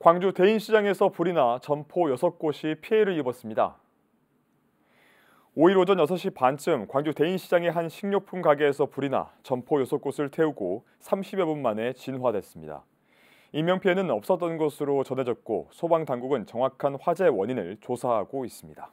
광주 대인시장에서 불이 나 점포 6곳이 피해를 입었습니다. 5일 오전 6시 반쯤 광주 대인시장의 한 식료품 가게에서 불이 나 점포 6곳을 태우고 30여 분 만에 진화됐습니다. 인명피해는 없었던 것으로 전해졌고 소방당국은 정확한 화재 원인을 조사하고 있습니다.